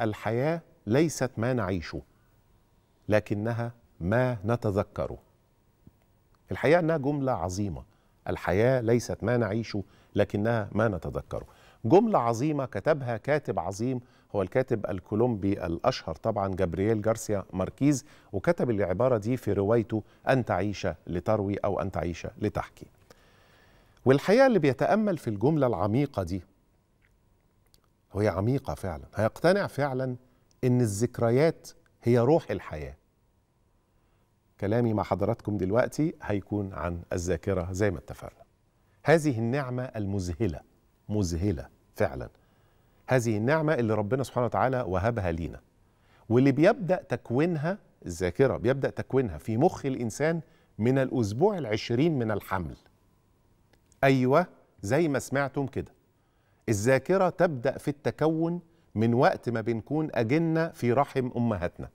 الحياه ليست ما نعيشه لكنها ما نتذكره الحقيقه انها جمله عظيمه الحياه ليست ما نعيشه لكنها ما نتذكره جمله عظيمه كتبها كاتب عظيم هو الكاتب الكولومبي الاشهر طبعا جابرييل جارسيا ماركيز وكتب العباره دي في روايته ان تعيش لتروي او ان تعيش لتحكي والحقيقه اللي بيتامل في الجمله العميقه دي وهي عميقة فعلا هيقتنع فعلا إن الذكريات هي روح الحياة كلامي مع حضراتكم دلوقتي هيكون عن الذاكرة زي ما اتفقنا هذه النعمة المذهلة مذهلة فعلا هذه النعمة اللي ربنا سبحانه وتعالى وهبها لينا واللي بيبدأ تكوينها الذاكرة بيبدأ تكوينها في مخ الإنسان من الأسبوع العشرين من الحمل أيوة زي ما سمعتم كده الذاكرة تبدأ في التكون من وقت ما بنكون أجنة في رحم أمهاتنا